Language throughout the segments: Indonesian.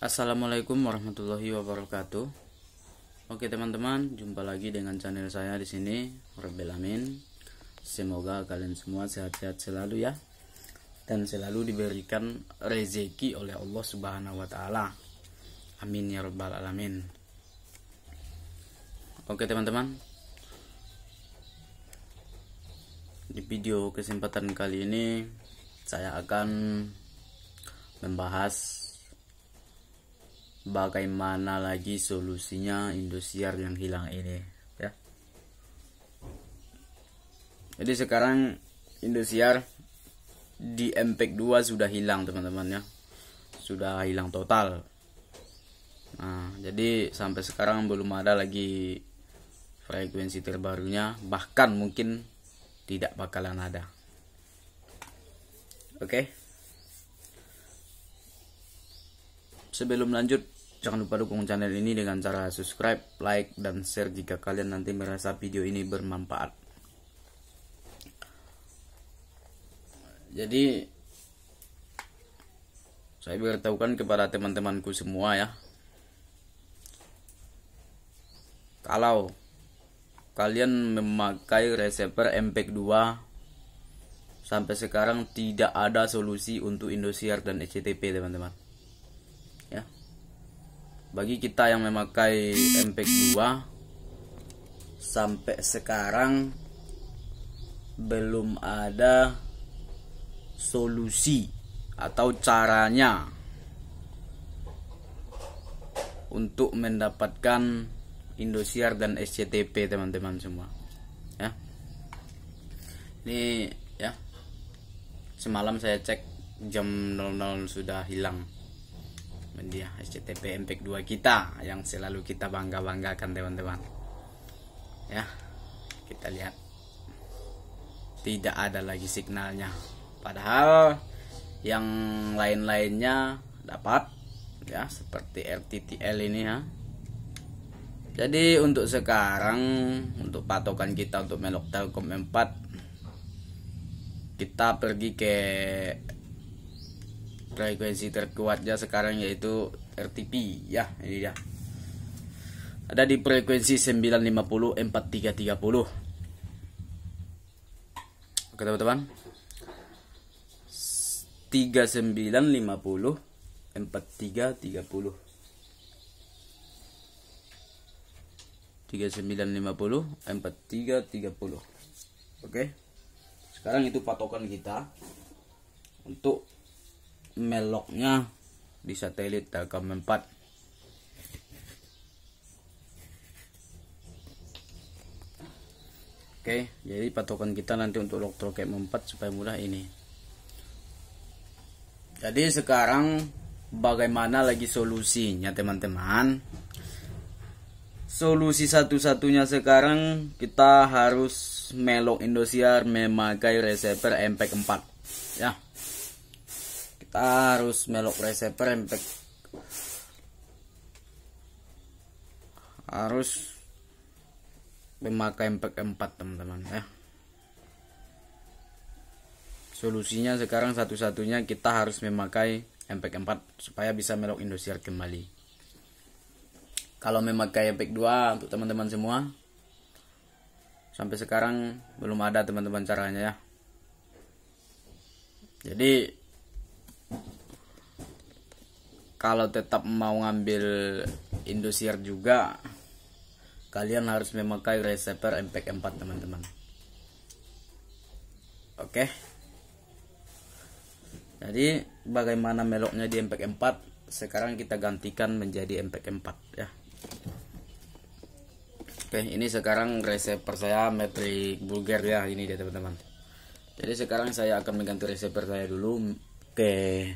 Assalamualaikum warahmatullahi wabarakatuh. Oke teman-teman, jumpa lagi dengan channel saya di sini, Rebel Amin. Semoga kalian semua sehat-sehat selalu ya dan selalu diberikan rezeki oleh Allah Subhanahu wa taala. Amin ya rabbal alamin. Oke teman-teman. Di video kesempatan kali ini saya akan membahas bagaimana lagi solusinya Indosiar yang hilang ini ya jadi sekarang Indosiar di mp 2 sudah hilang teman-teman ya sudah hilang total nah jadi sampai sekarang belum ada lagi frekuensi terbarunya bahkan mungkin tidak bakalan ada oke okay? sebelum lanjut Jangan lupa dukung channel ini dengan cara subscribe, like, dan share jika kalian nanti merasa video ini bermanfaat. Jadi, saya beritahukan kepada teman-temanku semua ya. Kalau kalian memakai receiver MPEG 2 sampai sekarang tidak ada solusi untuk Indosiar dan SCTP e teman-teman bagi kita yang memakai mp 2 sampai sekarang belum ada solusi atau caranya untuk mendapatkan Indosiar dan SCTP teman-teman semua ya ini ya semalam saya cek jam 00 sudah hilang dia SCTP MPEG 2 kita yang selalu kita bangga-banggakan teman-teman ya kita lihat tidak ada lagi signalnya padahal yang lain-lainnya dapat ya seperti RTTL ini ya jadi untuk sekarang untuk patokan kita untuk Melok Telkom 4 kita pergi ke frekuensi terkuatnya sekarang yaitu RTP ya ini dia ada di frekuensi 950 4330 oke teman-teman 3950 4330 3950 4330 oke sekarang itu patokan kita untuk meloknya di satelit Telkom 4 Oke, jadi patokan kita nanti untuk lock troket 4 supaya mudah ini. Jadi sekarang bagaimana lagi solusinya teman-teman? Solusi satu-satunya sekarang kita harus melok Indosiar memakai receiver MP4 ya kita harus melok receiver rempek harus memakai impact 4 teman-teman ya solusinya sekarang satu-satunya kita harus memakai impact 4 supaya bisa melok Indosiar kembali kalau memakai impact 2 untuk teman-teman semua sampai sekarang belum ada teman-teman caranya ya jadi kalau tetap mau ngambil Indosiar juga kalian harus memakai receiver mp 4 teman-teman oke okay. jadi bagaimana meloknya di mp 4 sekarang kita gantikan menjadi mp 4 ya oke okay, ini sekarang receiver saya metrik ya ini dia teman-teman jadi sekarang saya akan mengganti receiver saya dulu ke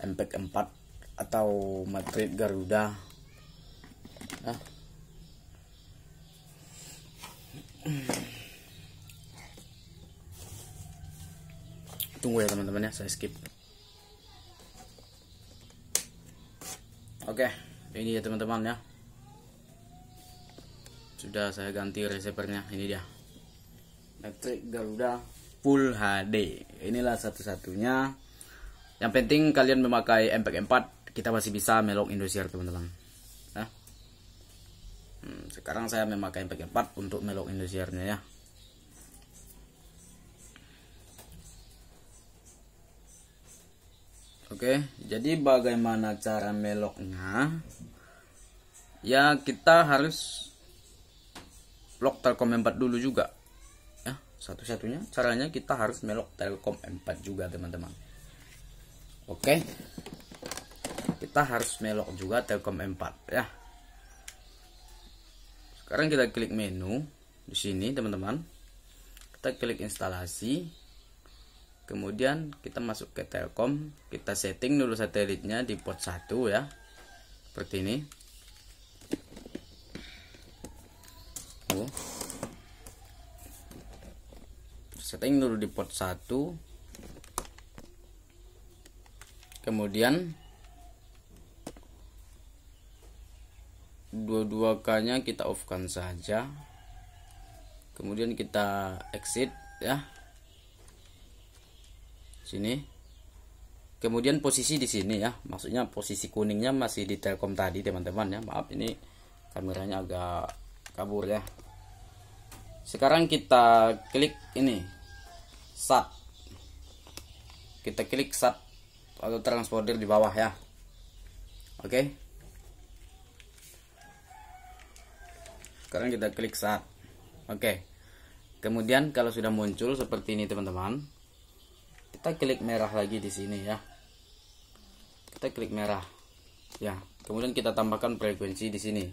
mp 4 atau Madrid Garuda nah. tunggu ya teman-teman ya saya skip oke ini ya teman-teman ya sudah saya ganti receivernya ini dia Matrix Garuda Full HD inilah satu-satunya yang penting kalian memakai MPEG 4 kita masih bisa melok Indosiar teman-teman nah. hmm, sekarang saya memakai bagian part untuk melok Indosiarnya ya Oke, jadi bagaimana cara meloknya? Ya, kita harus lock Telkom M4 dulu juga. Ya, satu-satunya caranya kita harus melok Telkom M4 juga, teman-teman. Oke kita harus melok juga Telkom M4 ya. Sekarang kita klik menu di sini teman-teman. Kita klik instalasi. Kemudian kita masuk ke Telkom, kita setting dulu satelitnya di port 1 ya. Seperti ini. Oh. Setting dulu di port 1. Kemudian dua-dua k nya kita off kan saja kemudian kita exit ya sini kemudian posisi di sini ya maksudnya posisi kuningnya masih di telkom tadi teman-teman ya maaf ini kameranya agak kabur ya sekarang kita klik ini sat kita klik sat atau transporter di bawah ya oke okay. sekarang kita klik saat oke kemudian kalau sudah muncul seperti ini teman-teman kita klik merah lagi di sini ya kita klik merah ya kemudian kita tambahkan frekuensi di sini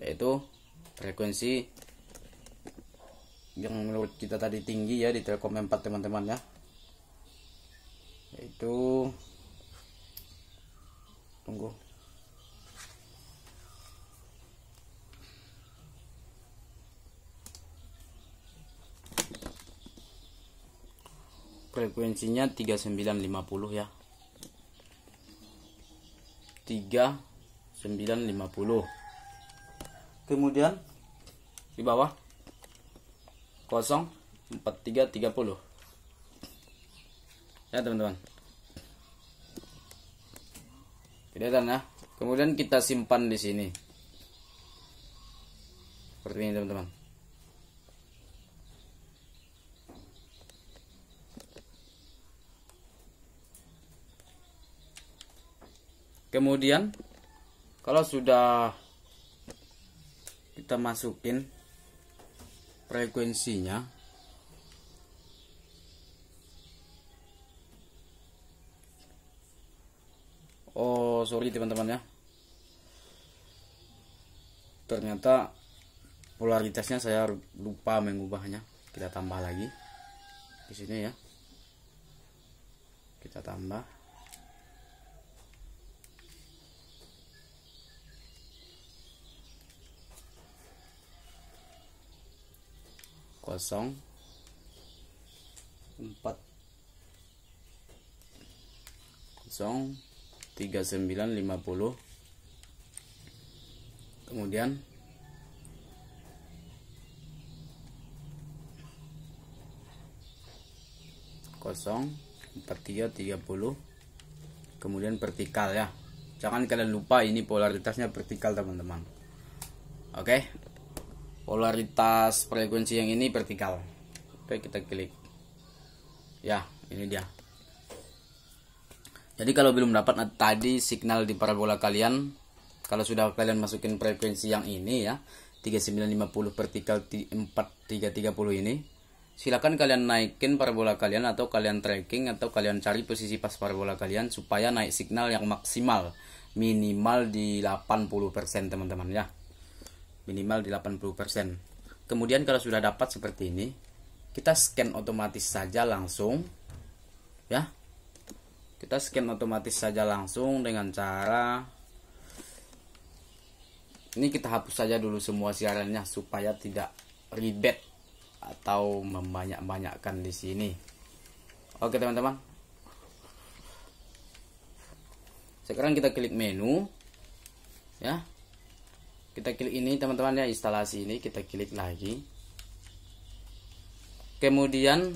yaitu frekuensi yang menurut kita tadi tinggi ya di Telkom 4 teman-teman ya yaitu tunggu frekuensinya 3950 ya 3950 kemudian di bawah 04330 ya teman-teman kelihatan ya kemudian kita simpan di sini seperti ini teman-teman kemudian kalau sudah kita masukin frekuensinya oh sorry teman-teman ya ternyata polaritasnya saya lupa mengubahnya kita tambah lagi di sini ya kita tambah kosong empat kosong tiga sembilan lima puluh kemudian kosong empat tiga tiga puluh kemudian vertikal ya jangan kalian lupa ini polaritasnya vertikal teman-teman oke okay? polaritas frekuensi yang ini vertikal oke kita klik ya ini dia jadi kalau belum dapat tadi signal di parabola kalian kalau sudah kalian masukin frekuensi yang ini ya 3950 vertikal 4330 ini silakan kalian naikin parabola kalian atau kalian tracking atau kalian cari posisi pas parabola kalian supaya naik signal yang maksimal minimal di 80% teman-teman ya minimal di 80%. Kemudian kalau sudah dapat seperti ini, kita scan otomatis saja langsung ya. Kita scan otomatis saja langsung dengan cara ini kita hapus saja dulu semua siarannya supaya tidak ribet atau membanyak-banyakkan di sini. Oke, teman-teman. Sekarang kita klik menu ya kita klik ini teman-teman ya instalasi ini kita klik lagi kemudian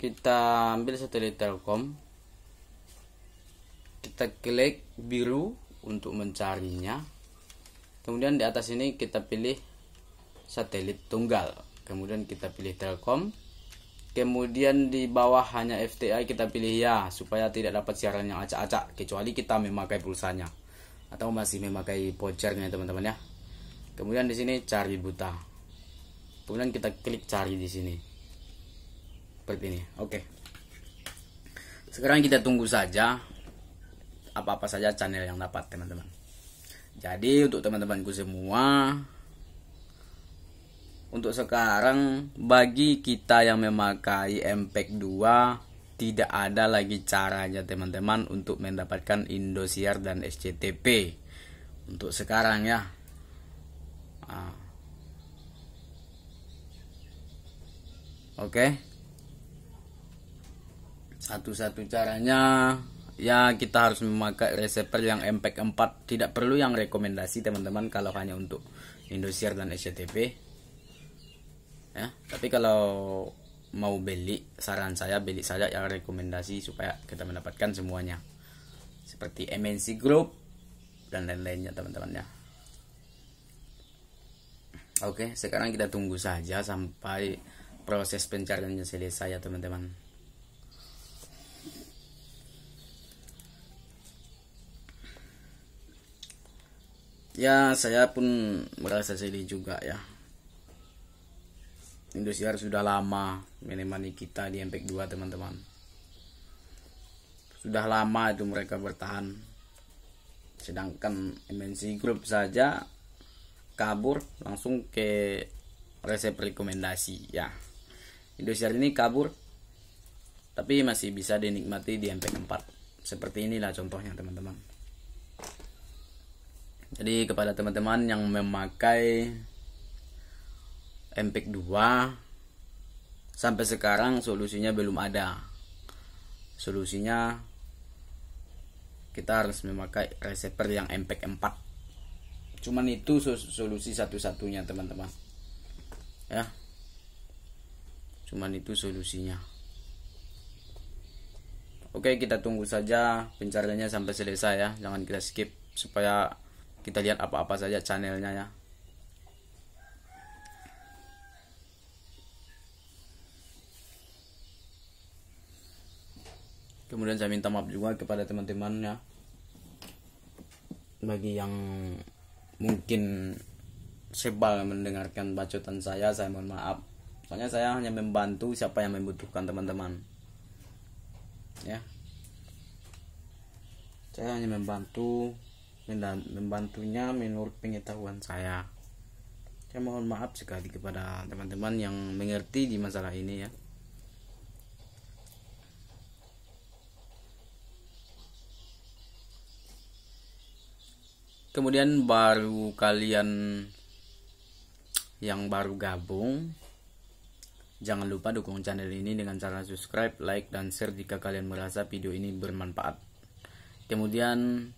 kita ambil satelit telkom kita klik biru untuk mencarinya kemudian di atas ini kita pilih satelit tunggal kemudian kita pilih telkom kemudian di bawah hanya FTI kita pilih ya supaya tidak dapat siaran yang acak-acak kecuali kita memakai pulsanya atau masih memakai vouchernya teman-teman ya kemudian di sini cari buta kemudian kita klik cari di sini seperti ini oke sekarang kita tunggu saja apa-apa saja channel yang dapat teman-teman jadi untuk teman-temanku semua untuk sekarang bagi kita yang memakai MPEG 2 tidak ada lagi caranya teman-teman untuk mendapatkan Indosiar dan SCTP untuk sekarang ya nah. oke satu-satu caranya ya kita harus memakai receiver yang mp 4 tidak perlu yang rekomendasi teman-teman kalau hanya untuk Indosiar dan SCTP ya tapi kalau mau beli saran saya beli saja yang rekomendasi supaya kita mendapatkan semuanya seperti MNC Group dan lain-lainnya teman-teman ya oke sekarang kita tunggu saja sampai proses pencariannya selesai ya teman-teman ya saya pun merasa sedih juga ya Indosiar sudah lama menemani kita di mp 2 teman-teman sudah lama itu mereka bertahan sedangkan MNC Group saja kabur langsung ke resep rekomendasi ya Indosiar ini kabur tapi masih bisa dinikmati di mp 4 seperti inilah contohnya teman-teman jadi kepada teman-teman yang memakai MPEG 2 sampai sekarang solusinya belum ada solusinya kita harus memakai receiver yang MPEG 4 cuman itu solusi satu-satunya teman-teman ya cuman itu solusinya Oke kita tunggu saja pencariannya sampai selesai ya Jangan kita skip supaya kita lihat apa-apa saja channelnya ya kemudian saya minta maaf juga kepada teman-temannya bagi yang mungkin sebal mendengarkan bacotan saya saya mohon maaf soalnya saya hanya membantu siapa yang membutuhkan teman-teman ya saya hanya membantu membantunya menurut pengetahuan saya saya mohon maaf sekali kepada teman-teman yang mengerti di masalah ini ya kemudian baru kalian yang baru gabung jangan lupa dukung channel ini dengan cara subscribe, like, dan share jika kalian merasa video ini bermanfaat kemudian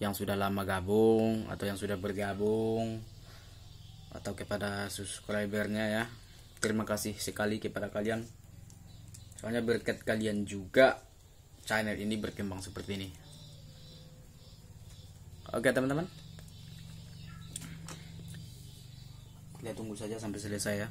yang sudah lama gabung atau yang sudah bergabung atau kepada subscribernya ya terima kasih sekali kepada kalian soalnya berkat kalian juga channel ini berkembang seperti ini Oke teman-teman. Kita tunggu saja sampai selesai ya.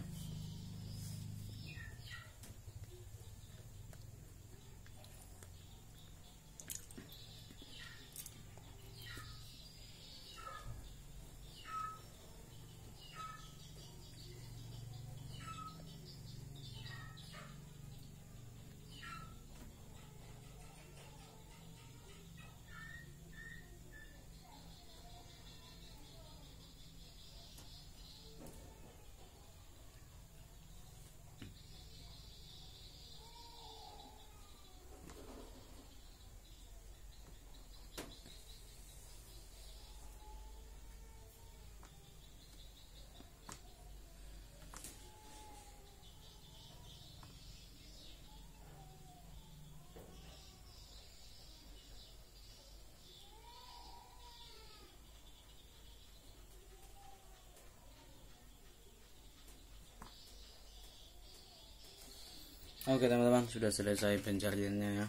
Oke teman-teman sudah selesai pencariannya ya.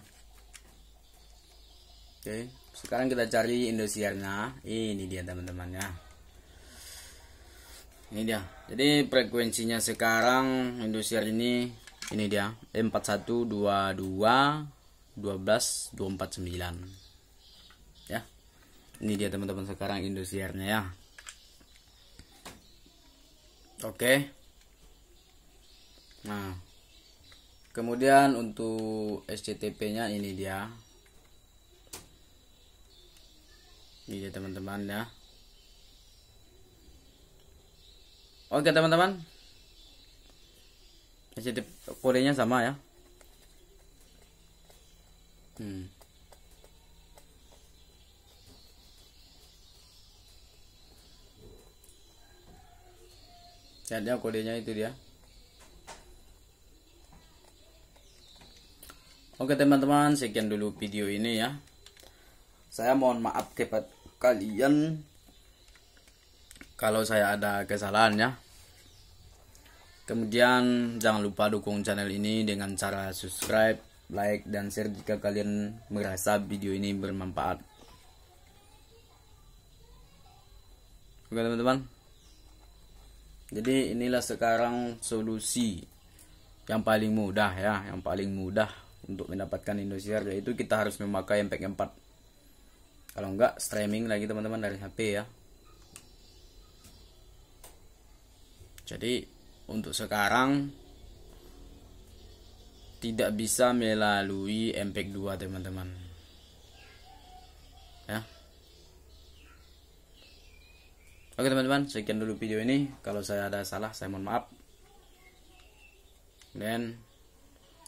Oke sekarang kita cari Indosiarnya. Ini dia teman-teman ya. Ini dia. Jadi frekuensinya sekarang Indosiar ini ini dia 4122 12249 ya. Ini dia teman-teman sekarang Indosiarnya ya. Oke. Nah, kemudian untuk SCTP nya ini dia ini dia teman-teman ya oke teman-teman SCTP kodenya sama ya hmm Ya, ya kodenya itu dia. Oke teman-teman, sekian dulu video ini ya. Saya mohon maaf kepada kalian kalau saya ada kesalahan ya. Kemudian jangan lupa dukung channel ini dengan cara subscribe, like, dan share jika kalian merasa video ini bermanfaat. Oke teman-teman. Jadi inilah sekarang solusi yang paling mudah ya, yang paling mudah untuk mendapatkan Indosiar yaitu kita harus memakai mp 4 kalau enggak streaming lagi teman-teman dari HP ya jadi untuk sekarang tidak bisa melalui mp 2 teman-teman ya Oke teman-teman, sekian dulu video ini. Kalau saya ada salah, saya mohon maaf. Dan